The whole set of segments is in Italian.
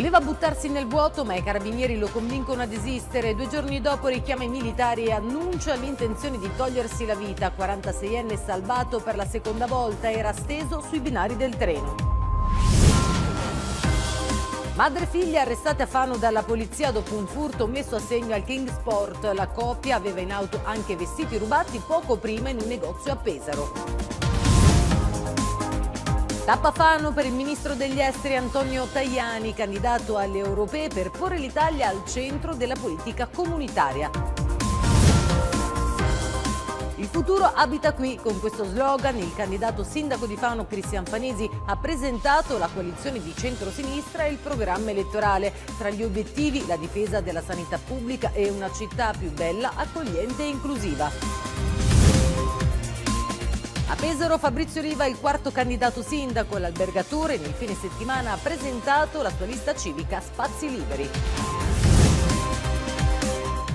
Voleva buttarsi nel vuoto ma i carabinieri lo convincono a desistere. Due giorni dopo richiama i militari e annuncia l'intenzione di togliersi la vita. 46enne salvato per la seconda volta era steso sui binari del treno. Madre e figlia arrestate a Fano dalla polizia dopo un furto messo a segno al Kingsport. La coppia aveva in auto anche vestiti rubati poco prima in un negozio a Pesaro. Tappa Fano per il ministro degli esteri Antonio Tajani, candidato alle europee per porre l'Italia al centro della politica comunitaria. Il futuro abita qui. Con questo slogan il candidato sindaco di Fano Cristian Fanesi ha presentato la coalizione di centrosinistra e il programma elettorale. Tra gli obiettivi la difesa della sanità pubblica e una città più bella, accogliente e inclusiva. A Pesaro Fabrizio Riva, il quarto candidato sindaco l'albergatore nel fine settimana ha presentato la sua lista civica Spazi Liberi.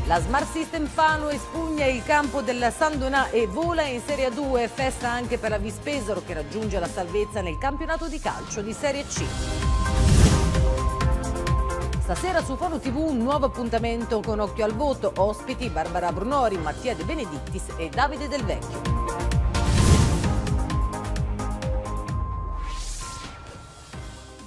La Smart System Fano espugna il campo della San Donà e vola in Serie 2, festa anche per la Vispesaro che raggiunge la salvezza nel campionato di calcio di Serie C. Stasera su Fono TV un nuovo appuntamento con Occhio al Voto, ospiti Barbara Brunori, Mattia De Benedittis e Davide Del Vecchio.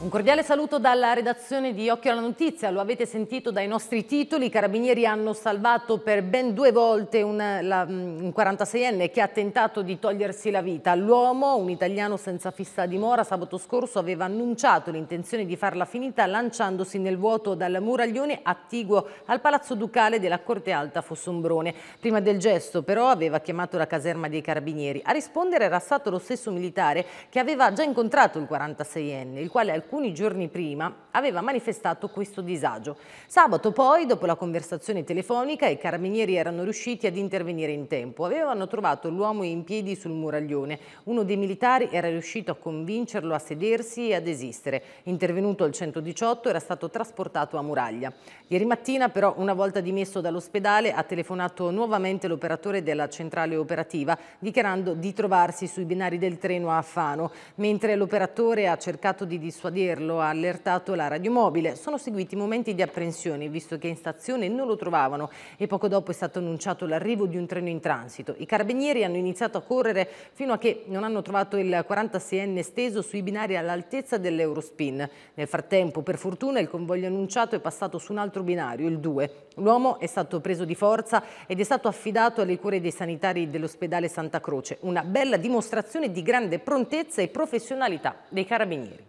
Un cordiale saluto dalla redazione di Occhio alla Notizia, lo avete sentito dai nostri titoli, i carabinieri hanno salvato per ben due volte un, mm, un 46enne che ha tentato di togliersi la vita. L'uomo, un italiano senza fissa dimora, sabato scorso aveva annunciato l'intenzione di farla finita lanciandosi nel vuoto dal muraglione attiguo al Palazzo Ducale della Corte Alta Fossombrone. Prima del gesto però aveva chiamato la caserma dei carabinieri. A rispondere era stato lo stesso militare che aveva già incontrato il 46enne, il quale al alcuni giorni prima aveva manifestato questo disagio. Sabato poi, dopo la conversazione telefonica, i carabinieri erano riusciti ad intervenire in tempo. Avevano trovato l'uomo in piedi sul muraglione. Uno dei militari era riuscito a convincerlo a sedersi e ad esistere. Intervenuto al 118 era stato trasportato a muraglia. Ieri mattina però, una volta dimesso dall'ospedale, ha telefonato nuovamente l'operatore della centrale operativa dichiarando di trovarsi sui binari del treno a Fano, mentre l'operatore ha cercato di dissuadere dirlo, ha allertato la radiomobile. Sono seguiti momenti di apprensione, visto che in stazione non lo trovavano e poco dopo è stato annunciato l'arrivo di un treno in transito. I carabinieri hanno iniziato a correre fino a che non hanno trovato il 46enne steso sui binari all'altezza dell'Eurospin. Nel frattempo, per fortuna, il convoglio annunciato è passato su un altro binario, il 2. L'uomo è stato preso di forza ed è stato affidato alle cure dei sanitari dell'ospedale Santa Croce. Una bella dimostrazione di grande prontezza e professionalità dei carabinieri.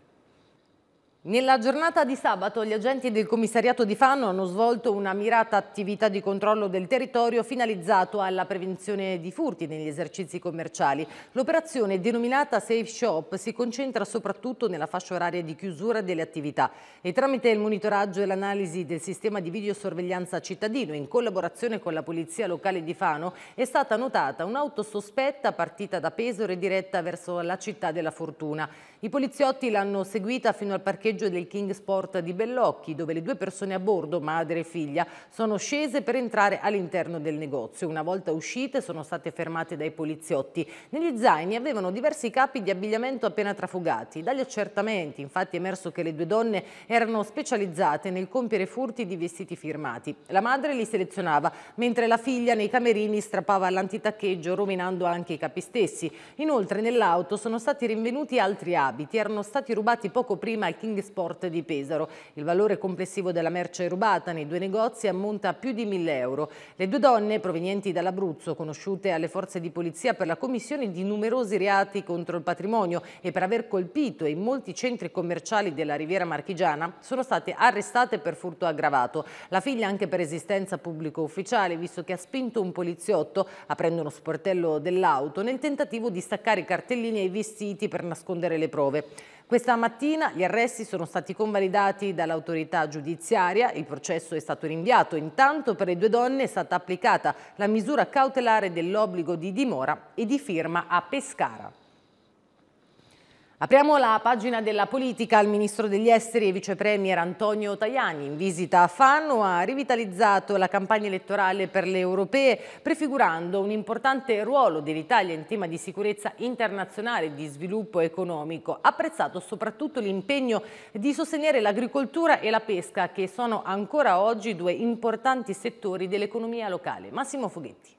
Nella giornata di sabato gli agenti del commissariato di Fano hanno svolto una mirata attività di controllo del territorio finalizzato alla prevenzione di furti negli esercizi commerciali. L'operazione denominata Safe Shop si concentra soprattutto nella fascia oraria di chiusura delle attività e tramite il monitoraggio e l'analisi del sistema di videosorveglianza cittadino in collaborazione con la polizia locale di Fano è stata notata un'auto sospetta partita da Pesore diretta verso la città della Fortuna. I poliziotti l'hanno seguita fino al parcheggio del King Sport di Bellocchi, dove le due persone a bordo, madre e figlia, sono scese per entrare all'interno del negozio. Una volta uscite sono state fermate dai poliziotti. Negli zaini avevano diversi capi di abbigliamento appena trafugati. Dagli accertamenti, infatti, è emerso che le due donne erano specializzate nel compiere furti di vestiti firmati. La madre li selezionava, mentre la figlia nei camerini strappava l'antitaccheggio, rovinando anche i capi stessi. Inoltre nell'auto sono stati rinvenuti altri abiti abiti erano stati rubati poco prima al King Sport di Pesaro. Il valore complessivo della merce rubata nei due negozi ammonta a più di 1000 euro. Le due donne, provenienti dall'Abruzzo, conosciute alle forze di polizia per la commissione di numerosi reati contro il patrimonio e per aver colpito in molti centri commerciali della riviera marchigiana, sono state arrestate per furto aggravato. La figlia anche per esistenza pubblico ufficiale, visto che ha spinto un poliziotto, aprendo uno sportello dell'auto, nel tentativo di staccare i cartellini e i vestiti per nascondere le prove prove. Questa mattina gli arresti sono stati convalidati dall'autorità giudiziaria, il processo è stato rinviato, intanto per le due donne è stata applicata la misura cautelare dell'obbligo di dimora e di firma a Pescara. Apriamo la pagina della politica. Il ministro degli esteri e vicepremier Antonio Tajani, in visita a Fano, ha rivitalizzato la campagna elettorale per le europee, prefigurando un importante ruolo dell'Italia in tema di sicurezza internazionale e di sviluppo economico. Apprezzato soprattutto l'impegno di sostenere l'agricoltura e la pesca, che sono ancora oggi due importanti settori dell'economia locale. Massimo Foghetti.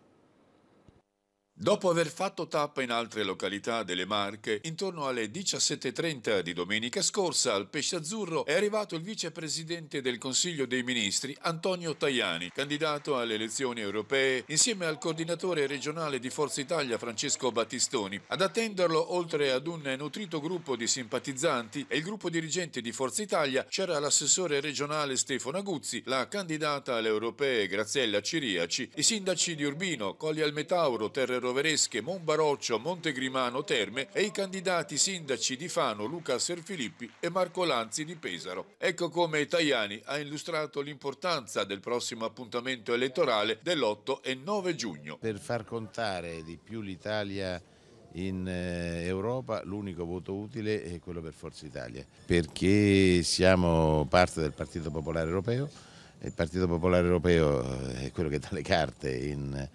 Dopo aver fatto tappa in altre località delle Marche, intorno alle 17.30 di domenica scorsa al Pesce Azzurro è arrivato il vicepresidente del Consiglio dei Ministri Antonio Tajani, candidato alle elezioni europee, insieme al coordinatore regionale di Forza Italia Francesco Battistoni. Ad attenderlo, oltre ad un nutrito gruppo di simpatizzanti e il gruppo dirigente di Forza Italia, c'era l'assessore regionale Stefano Aguzzi, la candidata alle europee Graziella Ciriaci, i sindaci di Urbino, Colli al Metauro, Terrero Roveresche, Monbaroccio, Montegrimano Terme e i candidati sindaci di Fano, Luca Serfilippi e Marco Lanzi di Pesaro. Ecco come Tajani ha illustrato l'importanza del prossimo appuntamento elettorale dell'8 e 9 giugno. Per far contare di più l'Italia in eh, Europa l'unico voto utile è quello per Forza Italia, perché siamo parte del Partito Popolare Europeo, e il Partito Popolare Europeo eh, è quello che dà le carte in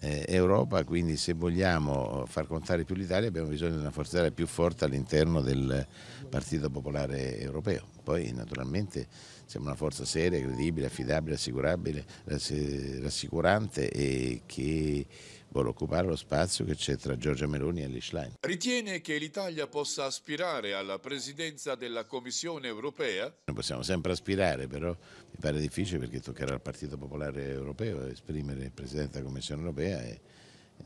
eh, Europa, quindi se vogliamo eh, far contare più l'Italia abbiamo bisogno di una forza aerea più forte all'interno del Partito Popolare Europeo. Poi naturalmente siamo una forza seria, credibile, affidabile, rassicurabile, rassicurante e che vuole occupare lo spazio che c'è tra Giorgia Meloni e Lichline. Ritiene che l'Italia possa aspirare alla presidenza della Commissione europea? Noi possiamo sempre aspirare, però mi pare difficile perché toccherà al Partito Popolare Europeo esprimere il Presidente della Commissione europea e,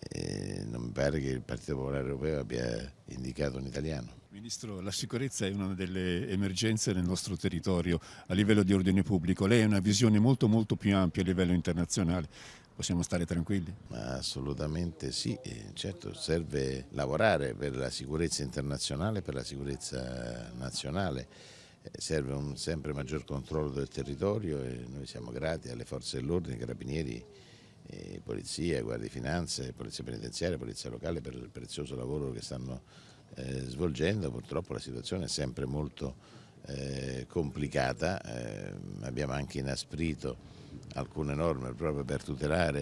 e non mi pare che il Partito Popolare Europeo abbia indicato un italiano. Ministro, la sicurezza è una delle emergenze nel nostro territorio a livello di ordine pubblico. Lei ha una visione molto, molto più ampia a livello internazionale possiamo stare tranquilli? Ma assolutamente sì, certo serve lavorare per la sicurezza internazionale, per la sicurezza nazionale, eh, serve un sempre maggior controllo del territorio e noi siamo grati alle forze dell'ordine, ai carabinieri, eh, polizia, ai guardia di finanze, polizia penitenziaria, polizia locale per il prezioso lavoro che stanno eh, svolgendo. Purtroppo la situazione è sempre molto eh, complicata, eh, abbiamo anche inasprito alcune norme proprio per tutelare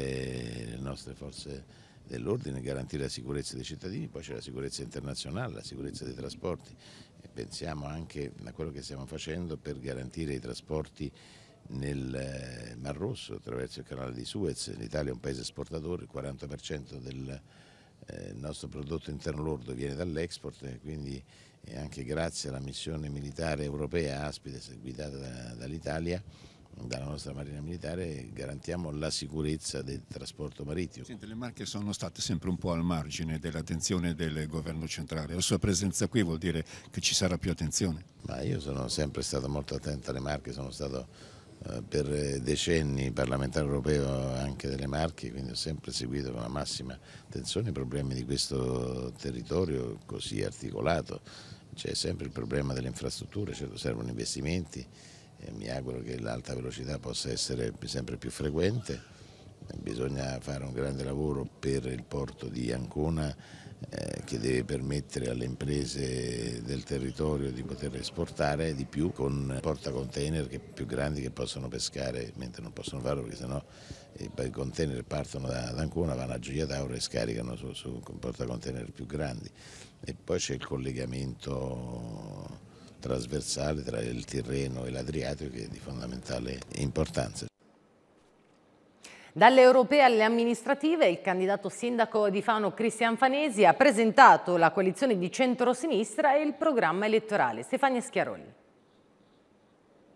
le nostre forze dell'ordine, garantire la sicurezza dei cittadini, poi c'è la sicurezza internazionale, la sicurezza dei trasporti e pensiamo anche a quello che stiamo facendo per garantire i trasporti nel eh, Mar Rosso attraverso il canale di Suez, l'Italia è un paese esportatore, il 40% del eh, nostro prodotto interno lordo viene dall'export, quindi anche grazie alla missione militare europea Aspides guidata dall'Italia dalla nostra Marina Militare garantiamo la sicurezza del trasporto marittimo. Senti, le Marche sono state sempre un po' al margine dell'attenzione del governo centrale, la sua presenza qui vuol dire che ci sarà più attenzione? Ma io sono sempre stato molto attento alle Marche, sono stato eh, per decenni parlamentare europeo anche delle Marche, quindi ho sempre seguito con la massima attenzione i problemi di questo territorio così articolato. C'è sempre il problema delle infrastrutture, certo servono investimenti, e mi auguro che l'alta velocità possa essere sempre più frequente. Bisogna fare un grande lavoro per il porto di Ancona eh, che deve permettere alle imprese del territorio di poter esportare di più con porta container che, più grandi che possono pescare, mentre non possono farlo perché sennò eh, i container partono da, da Ancona, vanno a Gioia Tauro e scaricano su, su porta container più grandi. E poi c'è il collegamento trasversale tra il Tirreno e l'Adriatico che è di fondamentale importanza. Dalle europee alle amministrative, il candidato sindaco di Fano Cristian Fanesi ha presentato la coalizione di centrosinistra e il programma elettorale. Stefania Schiaroli.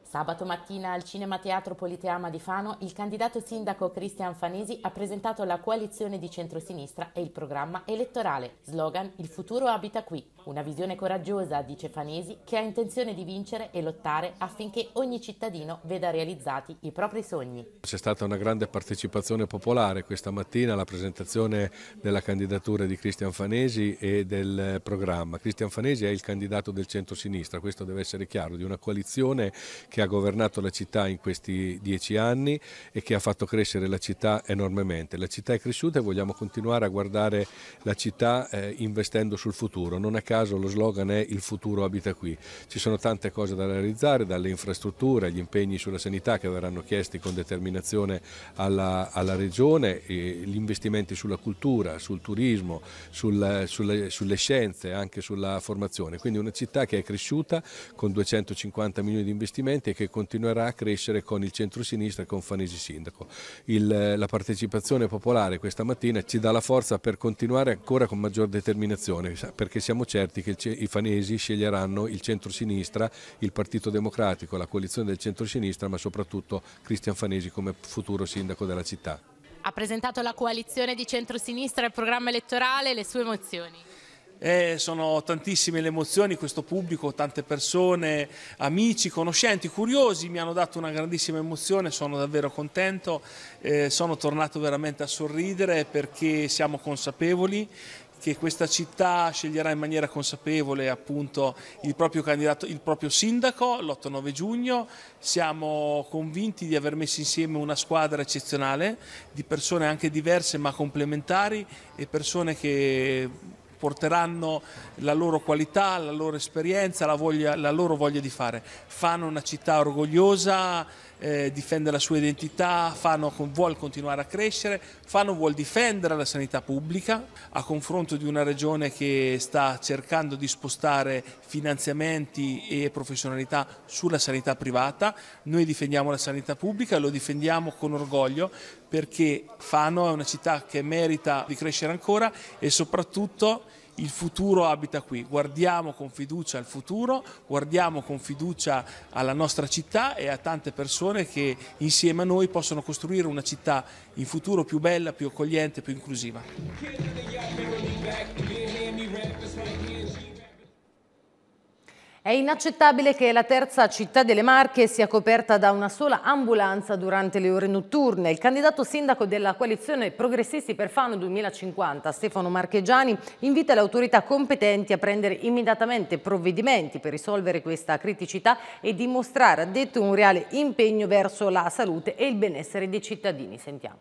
Sabato mattina al Cinema Teatro Politeama di Fano, il candidato sindaco Cristian Fanesi ha presentato la coalizione di centrosinistra e il programma elettorale. Slogan Il futuro abita qui. Una visione coraggiosa, dice Fanesi, che ha intenzione di vincere e lottare affinché ogni cittadino veda realizzati i propri sogni. C'è stata una grande partecipazione popolare questa mattina alla presentazione della candidatura di Cristian Fanesi e del programma. Cristian Fanesi è il candidato del centro-sinistra, questo deve essere chiaro, di una coalizione che ha governato la città in questi dieci anni e che ha fatto crescere la città enormemente. La città è cresciuta e vogliamo continuare a guardare la città eh, investendo sul futuro. Non a caso lo slogan è il futuro abita qui. Ci sono tante cose da realizzare, dalle infrastrutture agli impegni sulla sanità che verranno chiesti con determinazione alla, alla Regione, gli investimenti sulla cultura, sul turismo, sul, sulle, sulle, scienze, anche sulla formazione. Quindi una città che è cresciuta con 250 milioni di investimenti e che continuerà a crescere con il centro-sinistra e con Fanesi Sindaco. Il, la partecipazione popolare questa mattina ci dà la forza per continuare ancora con maggior determinazione perché siamo certi certi che i fanesi sceglieranno il centro-sinistra, il Partito Democratico, la coalizione del centro-sinistra, ma soprattutto Cristian Fanesi come futuro sindaco della città. Ha presentato la coalizione di centro-sinistra al programma elettorale, le sue emozioni? Eh, sono tantissime le emozioni, questo pubblico, tante persone, amici, conoscenti, curiosi mi hanno dato una grandissima emozione, sono davvero contento, eh, sono tornato veramente a sorridere perché siamo consapevoli che questa città sceglierà in maniera consapevole appunto il proprio candidato, il proprio sindaco l'8-9 giugno. Siamo convinti di aver messo insieme una squadra eccezionale di persone anche diverse ma complementari e persone che porteranno la loro qualità, la loro esperienza, la, voglia, la loro voglia di fare. Fanno una città orgogliosa eh, difende la sua identità, Fano vuole continuare a crescere, Fano vuole difendere la sanità pubblica a confronto di una regione che sta cercando di spostare finanziamenti e professionalità sulla sanità privata. Noi difendiamo la sanità pubblica, lo difendiamo con orgoglio perché Fano è una città che merita di crescere ancora e soprattutto il futuro abita qui, guardiamo con fiducia al futuro, guardiamo con fiducia alla nostra città e a tante persone che insieme a noi possono costruire una città in futuro più bella, più accogliente, più inclusiva. È inaccettabile che la terza città delle Marche sia coperta da una sola ambulanza durante le ore notturne. Il candidato sindaco della coalizione Progressisti per Fano 2050, Stefano Marchegiani, invita le autorità competenti a prendere immediatamente provvedimenti per risolvere questa criticità e dimostrare, ha detto, un reale impegno verso la salute e il benessere dei cittadini. Sentiamo.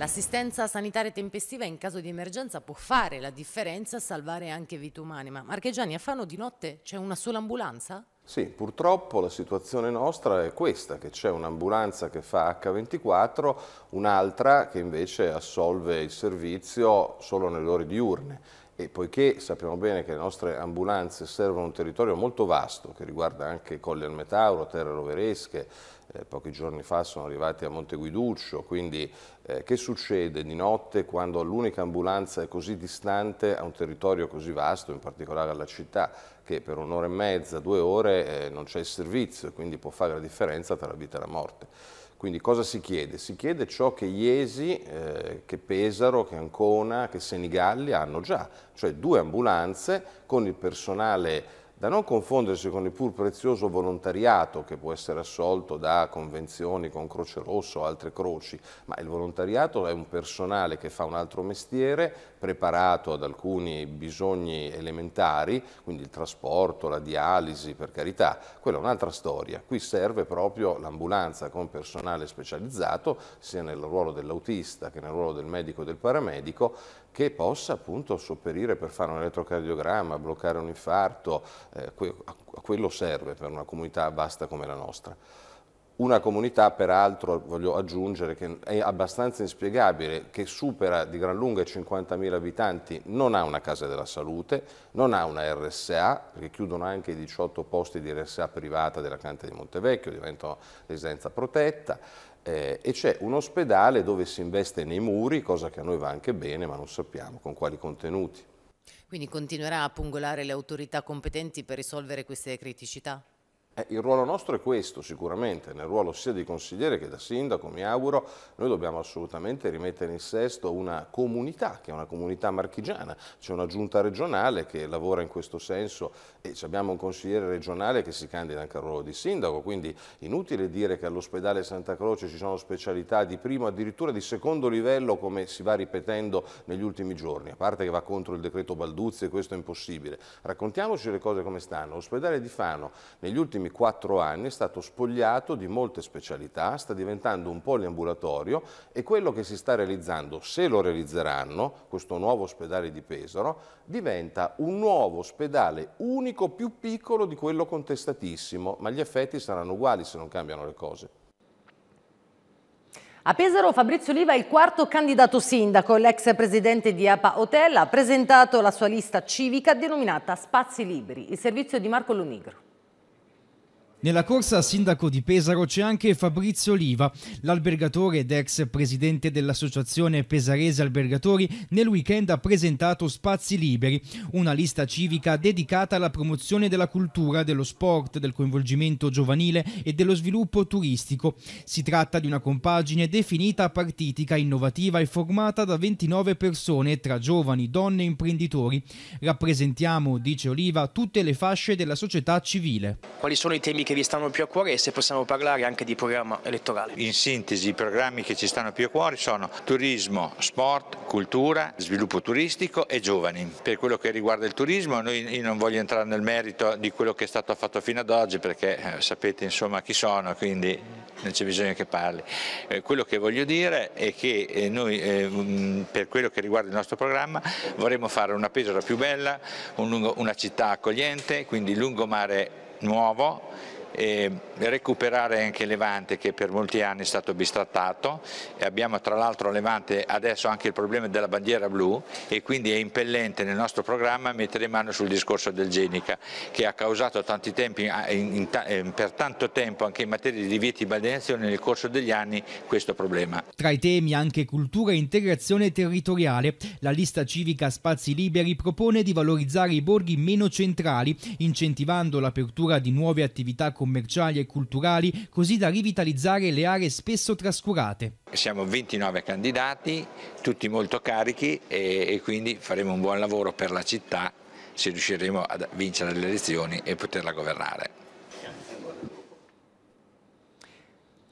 L'assistenza sanitaria tempestiva in caso di emergenza può fare la differenza e salvare anche vite umane, ma Marchegiani a Fano di notte c'è una sola ambulanza? Sì, purtroppo la situazione nostra è questa, che c'è un'ambulanza che fa H24, un'altra che invece assolve il servizio solo nelle ore diurne. E poiché sappiamo bene che le nostre ambulanze servono un territorio molto vasto, che riguarda anche Colli al Metauro, terre roveresche, eh, pochi giorni fa sono arrivati a Monteguiduccio, quindi eh, che succede di notte quando l'unica ambulanza è così distante a un territorio così vasto, in particolare alla città, che per un'ora e mezza, due ore eh, non c'è il servizio, e quindi può fare la differenza tra la vita e la morte. Quindi cosa si chiede? Si chiede ciò che Iesi, eh, che Pesaro, che Ancona, che Senigalli hanno già, cioè due ambulanze con il personale da non confondersi con il pur prezioso volontariato che può essere assolto da convenzioni con Croce Rossa o altre croci, ma il volontariato è un personale che fa un altro mestiere, preparato ad alcuni bisogni elementari, quindi il trasporto, la dialisi, per carità, quella è un'altra storia. Qui serve proprio l'ambulanza con personale specializzato, sia nel ruolo dell'autista che nel ruolo del medico e del paramedico, che possa appunto sopperire per fare un elettrocardiogramma, bloccare un infarto, eh, a quello serve per una comunità vasta come la nostra. Una comunità, peraltro, voglio aggiungere, che è abbastanza inspiegabile, che supera di gran lunga i 50.000 abitanti, non ha una casa della salute, non ha una RSA, perché chiudono anche i 18 posti di RSA privata della Cante di Montevecchio, diventano residenza protetta, eh, e c'è un ospedale dove si investe nei muri, cosa che a noi va anche bene, ma non sappiamo con quali contenuti. Quindi continuerà a pungolare le autorità competenti per risolvere queste criticità? Eh, il ruolo nostro è questo sicuramente, nel ruolo sia di consigliere che da sindaco, mi auguro, noi dobbiamo assolutamente rimettere in sesto una comunità, che è una comunità marchigiana, c'è una giunta regionale che lavora in questo senso e abbiamo un consigliere regionale che si candida anche al ruolo di sindaco, quindi inutile dire che all'ospedale Santa Croce ci sono specialità di primo, addirittura di secondo livello come si va ripetendo negli ultimi giorni, a parte che va contro il decreto Balduzzi e questo è impossibile. Raccontiamoci le cose come stanno, l'ospedale di Fano negli ultimi ultimi quattro anni è stato spogliato di molte specialità, sta diventando un poliambulatorio e quello che si sta realizzando, se lo realizzeranno, questo nuovo ospedale di Pesaro, diventa un nuovo ospedale unico più piccolo di quello contestatissimo, ma gli effetti saranno uguali se non cambiano le cose. A Pesaro Fabrizio Oliva è il quarto candidato sindaco, l'ex presidente di APA Hotel ha presentato la sua lista civica denominata Spazi Liberi, il servizio di Marco Lunigro. Nella corsa a sindaco di Pesaro c'è anche Fabrizio Oliva, l'albergatore ed ex presidente dell'Associazione Pesarese Albergatori, nel weekend ha presentato Spazi Liberi, una lista civica dedicata alla promozione della cultura, dello sport, del coinvolgimento giovanile e dello sviluppo turistico. Si tratta di una compagine definita partitica, innovativa e formata da 29 persone tra giovani, donne e imprenditori. Rappresentiamo, dice Oliva, tutte le fasce della società civile. Quali sono i temi che che vi stanno più a cuore e se possiamo parlare anche di programma elettorale. In sintesi i programmi che ci stanno più a cuore sono turismo, sport, cultura, sviluppo turistico e giovani. Per quello che riguarda il turismo noi, io non voglio entrare nel merito di quello che è stato fatto fino ad oggi perché eh, sapete insomma chi sono quindi non c'è bisogno che parli. Eh, quello che voglio dire è che eh, noi eh, mm, per quello che riguarda il nostro programma vorremmo fare una Pesora più bella, un lungo, una città accogliente, quindi lungomare nuovo e recuperare anche Levante che per molti anni è stato bistrattato e abbiamo tra l'altro Levante adesso anche il problema della bandiera blu e quindi è impellente nel nostro programma mettere mano sul discorso del Genica che ha causato tanti tempi, in, in, eh, per tanto tempo anche in materia di divieti di balneazione nel corso degli anni questo problema. Tra i temi anche cultura e integrazione territoriale, la lista civica Spazi Liberi propone di valorizzare i borghi meno centrali incentivando l'apertura di nuove attività commerciali e culturali, così da rivitalizzare le aree spesso trascurate. Siamo 29 candidati, tutti molto carichi e, e quindi faremo un buon lavoro per la città se riusciremo a vincere le elezioni e poterla governare.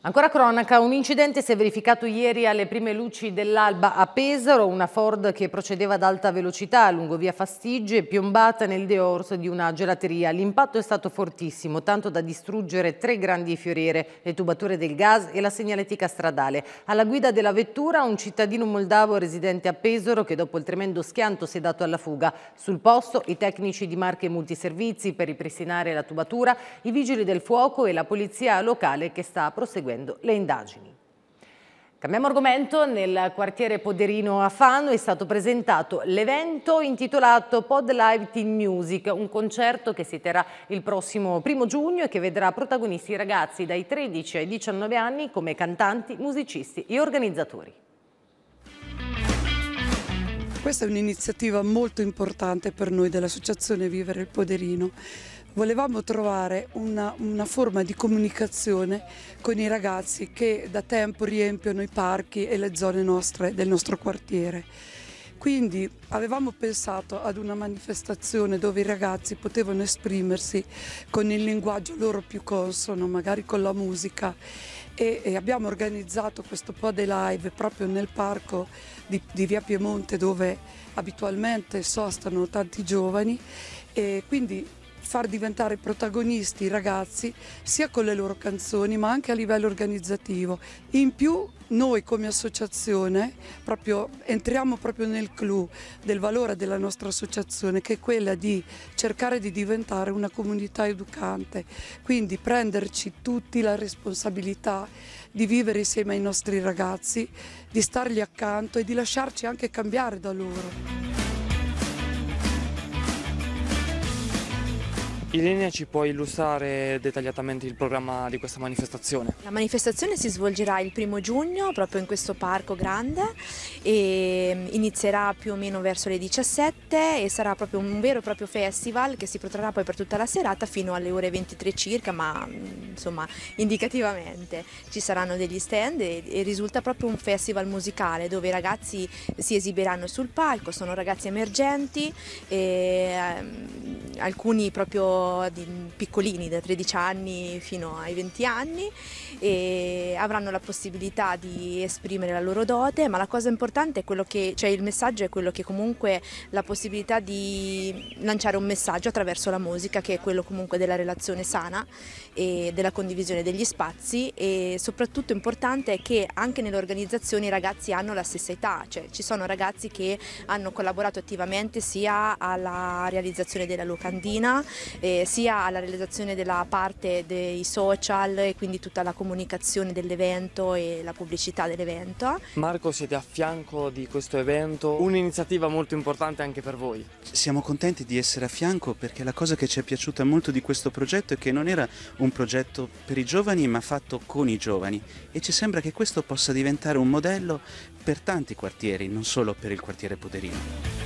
Ancora cronaca, un incidente si è verificato ieri alle prime luci dell'alba a Pesaro, una Ford che procedeva ad alta velocità lungo via Fastigge è piombata nel deorso di una gelateria. L'impatto è stato fortissimo, tanto da distruggere tre grandi fioriere, le tubature del gas e la segnaletica stradale. Alla guida della vettura un cittadino moldavo residente a Pesaro che dopo il tremendo schianto si è dato alla fuga. Sul posto i tecnici di Marche Multiservizi per ripristinare la tubatura, i vigili del fuoco e la polizia locale che sta proseguendo proseguendo le indagini. Cambiamo argomento, nel quartiere Poderino a Fano è stato presentato l'evento intitolato Pod Live Team Music, un concerto che si terrà il prossimo primo giugno e che vedrà protagonisti ragazzi dai 13 ai 19 anni come cantanti, musicisti e organizzatori. Questa è un'iniziativa molto importante per noi dell'Associazione Vivere il Poderino volevamo trovare una, una, forma di comunicazione con i ragazzi che da tempo riempiono i parchi e le zone nostre del nostro quartiere. Quindi avevamo pensato ad una manifestazione dove i ragazzi potevano esprimersi con il linguaggio loro più consono, magari con la musica e, e abbiamo organizzato questo po' dei live proprio nel parco di, di Via Piemonte dove abitualmente sostano tanti giovani e quindi far diventare protagonisti i ragazzi sia con le loro canzoni ma anche a livello organizzativo. In più noi come associazione proprio, entriamo proprio nel clou del valore della nostra associazione che è quella di cercare di diventare una comunità educante, quindi prenderci tutti la responsabilità di vivere insieme ai nostri ragazzi, di stargli accanto e di lasciarci anche cambiare da loro. Ilenia ci può illustrare dettagliatamente il programma di questa manifestazione? La manifestazione si svolgerà il primo giugno proprio in questo parco grande e mm, inizierà più o meno verso le 17 e sarà proprio un vero e proprio festival che si protrarrà poi per tutta la serata fino alle ore 23 circa ma mm, insomma indicativamente ci saranno degli stand e, e risulta proprio un festival musicale dove i ragazzi si esibiranno sul palco, sono ragazzi emergenti e, eh, alcuni proprio sono piccolini da 13 anni fino ai 20 anni e avranno la possibilità di esprimere la loro dote, ma la cosa importante è quello che, cioè il messaggio è quello che comunque la possibilità di lanciare un messaggio attraverso la musica, che è quello comunque della relazione sana e della condivisione degli spazi e soprattutto importante è che anche nelle organizzazioni i ragazzi hanno la stessa età, cioè ci sono ragazzi che hanno collaborato attivamente sia alla realizzazione della locandina, eh, sia alla realizzazione della parte dei social e quindi tutta la comunicazione dell'evento e la pubblicità dell'evento. Marco siete a fianco di questo evento, un'iniziativa molto importante anche per voi. Siamo contenti di essere a fianco perché la cosa che ci è piaciuta molto di questo progetto è che non era un progetto per i giovani ma fatto con i giovani e ci sembra che questo possa diventare un modello per tanti quartieri, non solo per il quartiere Poderino.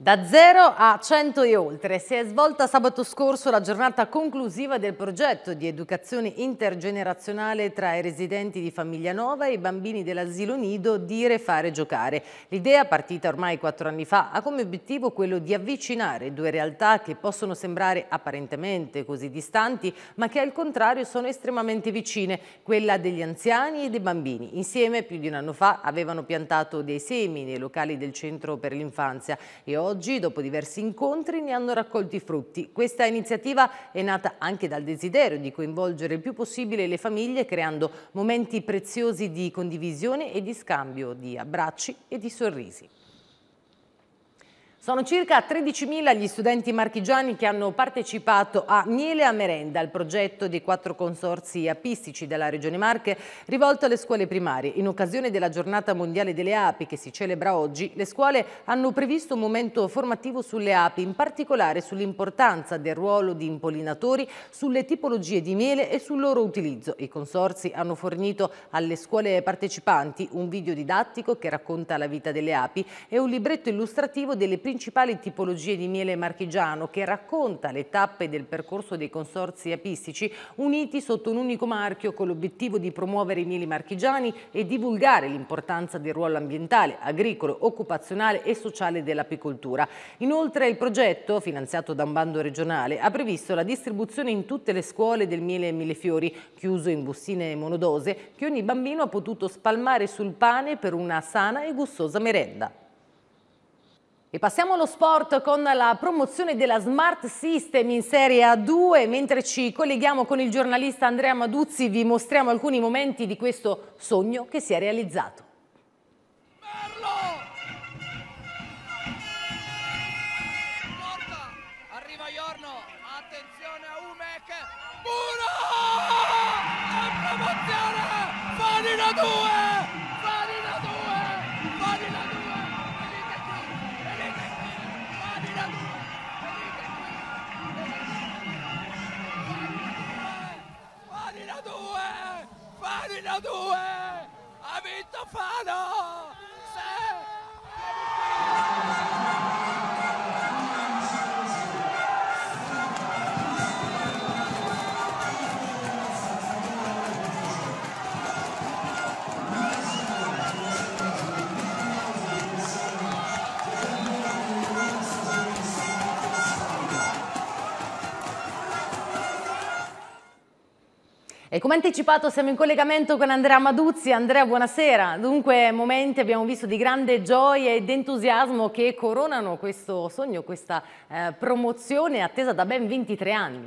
Da 0 a 100 e oltre si è svolta sabato scorso la giornata conclusiva del progetto di educazione intergenerazionale tra i residenti di Famiglia Nova e i bambini dell'asilo nido Dire Fare Giocare. L'idea, partita ormai quattro anni fa, ha come obiettivo quello di avvicinare due realtà che possono sembrare apparentemente così distanti, ma che al contrario sono estremamente vicine, quella degli anziani e dei bambini. Insieme, più di un anno fa, avevano piantato dei semi nei locali del Centro per l'Infanzia e oggi oggi, dopo diversi incontri, ne hanno raccolti frutti. Questa iniziativa è nata anche dal desiderio di coinvolgere il più possibile le famiglie creando momenti preziosi di condivisione e di scambio di abbracci e di sorrisi. Sono circa 13.000 gli studenti marchigiani che hanno partecipato a Miele a Merenda, il progetto dei quattro consorzi apistici della Regione Marche rivolto alle scuole primarie. In occasione della giornata mondiale delle api che si celebra oggi, le scuole hanno previsto un momento formativo sulle api, in particolare sull'importanza del ruolo di impollinatori, sulle tipologie di miele e sul loro utilizzo. I consorzi hanno fornito alle scuole partecipanti un video didattico che racconta la vita delle api e un libretto illustrativo delle prime principali tipologie di miele marchigiano che racconta le tappe del percorso dei consorzi apistici uniti sotto un unico marchio con l'obiettivo di promuovere i mieli marchigiani e divulgare l'importanza del ruolo ambientale, agricolo, occupazionale e sociale dell'apicoltura. Inoltre il progetto, finanziato da un bando regionale, ha previsto la distribuzione in tutte le scuole del miele e mille fiori, chiuso in bustine monodose, che ogni bambino ha potuto spalmare sul pane per una sana e gustosa merenda. E passiamo allo sport con la promozione della Smart System in Serie A2. Mentre ci colleghiamo con il giornalista Andrea Maduzzi vi mostriamo alcuni momenti di questo sogno che si è realizzato. Uno! La promozione! Fanino 2! Farina 2! Farina 2! Ha vinto Fano! Sì! E come anticipato siamo in collegamento con Andrea Maduzzi. Andrea, buonasera. Dunque, momenti abbiamo visto di grande gioia ed entusiasmo che coronano questo sogno, questa eh, promozione attesa da ben 23 anni.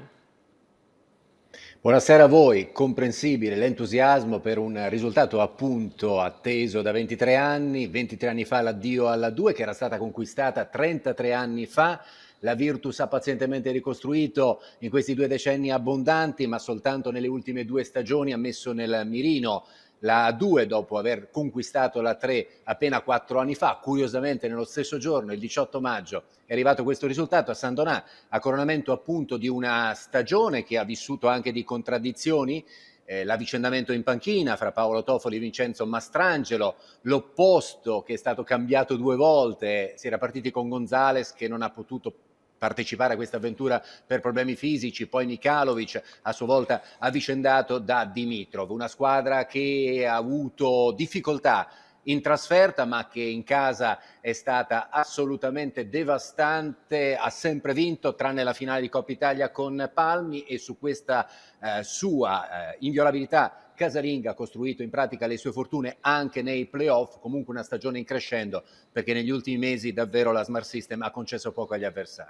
Buonasera a voi, comprensibile l'entusiasmo per un risultato appunto atteso da 23 anni, 23 anni fa l'addio alla 2 che era stata conquistata 33 anni fa, la Virtus ha pazientemente ricostruito in questi due decenni abbondanti ma soltanto nelle ultime due stagioni ha messo nel mirino la A2 dopo aver conquistato la 3 appena quattro anni fa, curiosamente nello stesso giorno, il 18 maggio, è arrivato questo risultato a San Donà, a coronamento appunto di una stagione che ha vissuto anche di contraddizioni, eh, l'avvicendamento in panchina fra Paolo Tofoli e Vincenzo Mastrangelo, l'opposto che è stato cambiato due volte, si era partiti con Gonzales che non ha potuto partecipare a questa avventura per problemi fisici, poi Mikalovic a sua volta avvicendato da Dimitrov, una squadra che ha avuto difficoltà in trasferta, ma che in casa è stata assolutamente devastante, ha sempre vinto, tranne la finale di Coppa Italia con Palmi e su questa eh, sua eh, inviolabilità Casalinga ha costruito in pratica le sue fortune anche nei playoff, comunque una stagione in crescendo, perché negli ultimi mesi davvero la Smart System ha concesso poco agli avversari.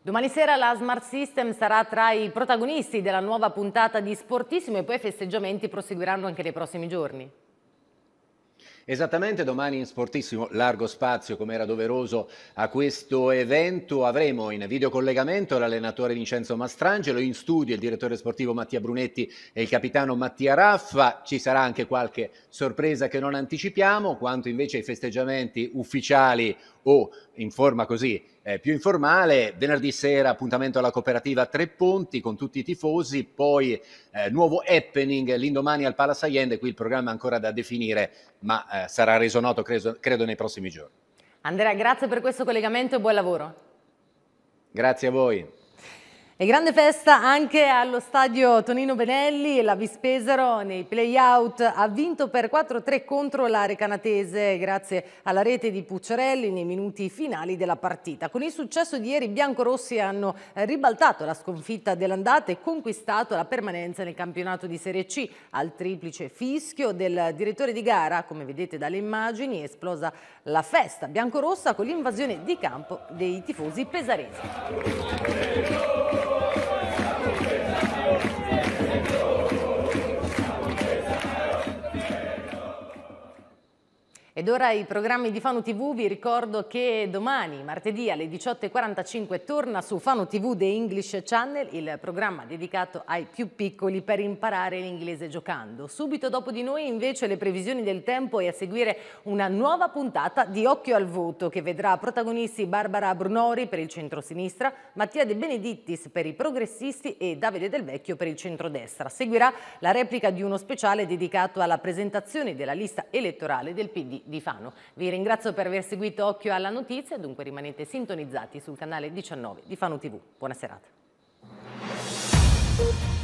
Domani sera la Smart System sarà tra i protagonisti della nuova puntata di Sportissimo e poi i festeggiamenti proseguiranno anche nei prossimi giorni. Esattamente, domani in Sportissimo largo spazio, come era doveroso, a questo evento avremo in videocollegamento l'allenatore Vincenzo Mastrangelo, in studio il direttore sportivo Mattia Brunetti e il capitano Mattia Raffa, ci sarà anche qualche sorpresa che non anticipiamo, quanto invece ai festeggiamenti ufficiali o in forma così eh, più informale, venerdì sera appuntamento alla cooperativa Tre Ponti con tutti i tifosi, poi eh, nuovo happening l'indomani al Palace Allende, qui il programma è ancora da definire, ma eh, sarà reso noto credo, credo nei prossimi giorni. Andrea, grazie per questo collegamento e buon lavoro. Grazie a voi. E grande festa anche allo stadio Tonino Benelli, la Vispesaro nei play-out ha vinto per 4-3 contro la Recanatese grazie alla rete di Pucciarelli nei minuti finali della partita. Con il successo di ieri i biancorossi hanno eh, ribaltato la sconfitta dell'andata e conquistato la permanenza nel campionato di Serie C al triplice fischio del direttore di gara, come vedete dalle immagini, è esplosa la festa biancorossa con l'invasione di campo dei tifosi pesaresi. Ed ora i programmi di Fano TV, vi ricordo che domani, martedì alle 18.45, torna su Fano TV The English Channel, il programma dedicato ai più piccoli per imparare l'inglese giocando. Subito dopo di noi invece le previsioni del tempo e a seguire una nuova puntata di Occhio al Voto che vedrà protagonisti Barbara Brunori per il centrosinistra, Mattia De Benedittis per i progressisti e Davide Del Vecchio per il centrodestra. Seguirà la replica di uno speciale dedicato alla presentazione della lista elettorale del PD di Fano. Vi ringrazio per aver seguito Occhio alla Notizia, dunque rimanete sintonizzati sul canale 19 di Fano TV. Buona serata.